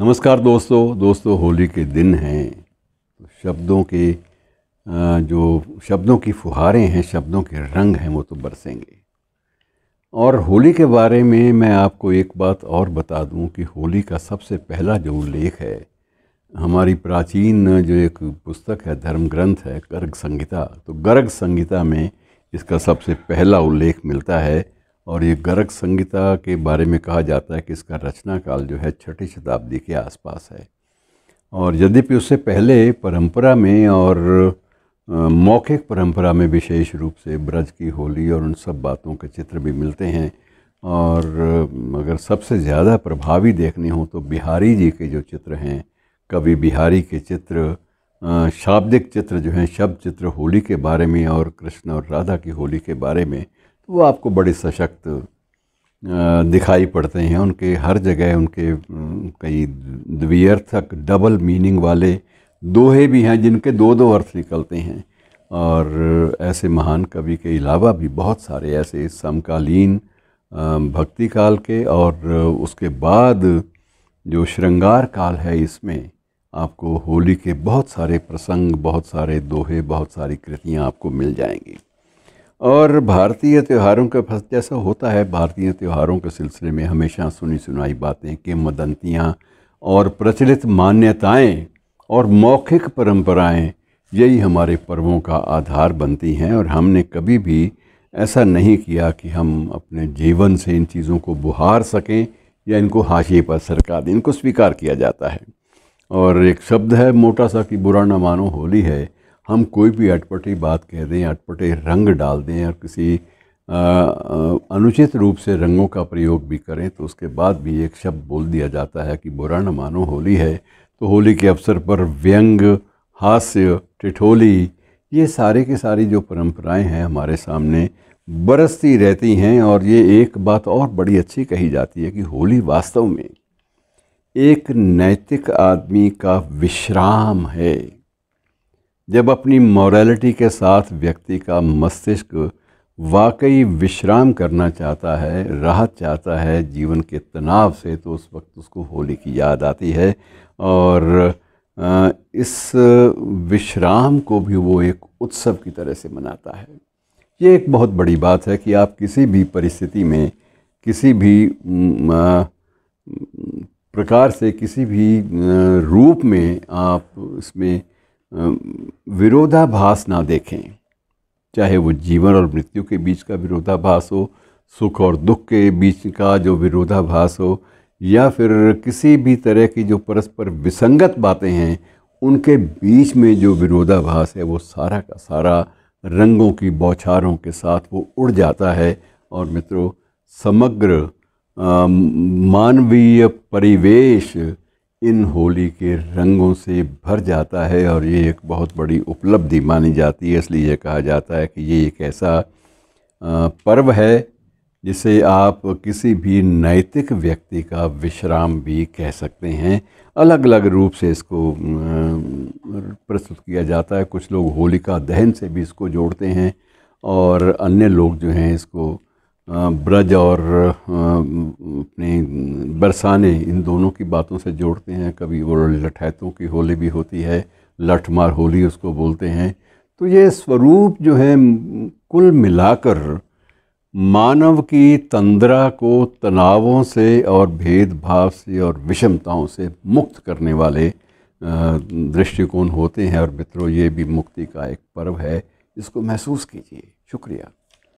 नमस्कार दोस्तों दोस्तों होली के दिन हैं तो शब्दों के जो शब्दों की फुहारें हैं शब्दों के रंग हैं वो तो बरसेंगे और होली के बारे में मैं आपको एक बात और बता दूं कि होली का सबसे पहला जो उल्लेख है हमारी प्राचीन जो एक पुस्तक है धर्म ग्रंथ है गर्ग संहिता तो गर्ग संहिता में इसका सबसे पहला उल्लेख मिलता है और ये गरग संगीता के बारे में कहा जाता है कि इसका रचना काल जो है छठी शताब्दी के आसपास है और यद्यपि उससे पहले परंपरा में और मौखिक परंपरा में विशेष रूप से ब्रज की होली और उन सब बातों के चित्र भी मिलते हैं और अगर सबसे ज़्यादा प्रभावी देखने हो तो बिहारी जी के जो चित्र हैं कवि बिहारी के चित्र शाब्दिक चित्र जो हैं शब्द चित्र होली के बारे में और कृष्ण और राधा की होली के बारे में तो वो आपको बड़े सशक्त दिखाई पड़ते हैं उनके हर जगह उनके कई द्व्यर्थक डबल मीनिंग वाले दोहे भी हैं जिनके दो दो अर्थ निकलते हैं और ऐसे महान कवि के अलावा भी बहुत सारे ऐसे समकालीन भक्ति काल के और उसके बाद जो श्रृंगार काल है इसमें आपको होली के बहुत सारे प्रसंग बहुत सारे दोहे बहुत सारी कृतियाँ आपको मिल जाएंगी और भारतीय त्यौहारों का फस जैसा होता है भारतीय त्यौहारों के सिलसिले में हमेशा सुनी सुनाई बातें कि मदंतियाँ और प्रचलित मान्यताएं और मौखिक परंपराएं यही हमारे पर्वों का आधार बनती हैं और हमने कभी भी ऐसा नहीं किया कि हम अपने जीवन से इन चीज़ों को बुहार सकें या इनको हाशिए पर सरका दें इनको स्वीकार किया जाता है और एक शब्द है मोटा सा कि बुरा ना मानो होली है हम कोई भी अटपटी बात कह दें अटपटे रंग डाल दें और किसी अनुचित रूप से रंगों का प्रयोग भी करें तो उसके बाद भी एक शब्द बोल दिया जाता है कि बुरा न मानो होली है तो होली के अवसर पर व्यंग हास्य टिठोली ये सारे के सारी जो परंपराएं हैं हमारे सामने बरसती रहती हैं और ये एक बात और बड़ी अच्छी कही जाती है कि होली वास्तव में एक नैतिक आदमी का विश्राम है जब अपनी मॉरेलिटी के साथ व्यक्ति का मस्तिष्क वाकई विश्राम करना चाहता है राहत चाहता है जीवन के तनाव से तो उस वक्त उसको होली की याद आती है और इस विश्राम को भी वो एक उत्सव की तरह से मनाता है ये एक बहुत बड़ी बात है कि आप किसी भी परिस्थिति में किसी भी प्रकार से किसी भी रूप में आप इसमें विरोधाभास ना देखें चाहे वो जीवन और मृत्यु के बीच का विरोधाभास हो सुख और दुख के बीच का जो विरोधाभास हो या फिर किसी भी तरह की जो परस्पर विसंगत बातें हैं उनके बीच में जो विरोधाभास है वो सारा का सारा रंगों की बौछारों के साथ वो उड़ जाता है और मित्रों समग्र मानवीय परिवेश इन होली के रंगों से भर जाता है और ये एक बहुत बड़ी उपलब्धि मानी जाती है इसलिए ये कहा जाता है कि ये एक ऐसा पर्व है जिसे आप किसी भी नैतिक व्यक्ति का विश्राम भी कह सकते हैं अलग अलग रूप से इसको प्रस्तुत किया जाता है कुछ लोग होलिका दहन से भी इसको जोड़ते हैं और अन्य लोग जो हैं इसको ब्रज और अपने बरसाने इन दोनों की बातों से जोड़ते हैं कभी वो लठैतों की होली भी होती है लठमार होली उसको बोलते हैं तो ये स्वरूप जो है कुल मिलाकर मानव की तंद्रा को तनावों से और भेदभाव से और विषमताओं से मुक्त करने वाले दृष्टिकोण होते हैं और मित्रों ये भी मुक्ति का एक पर्व है इसको महसूस कीजिए शुक्रिया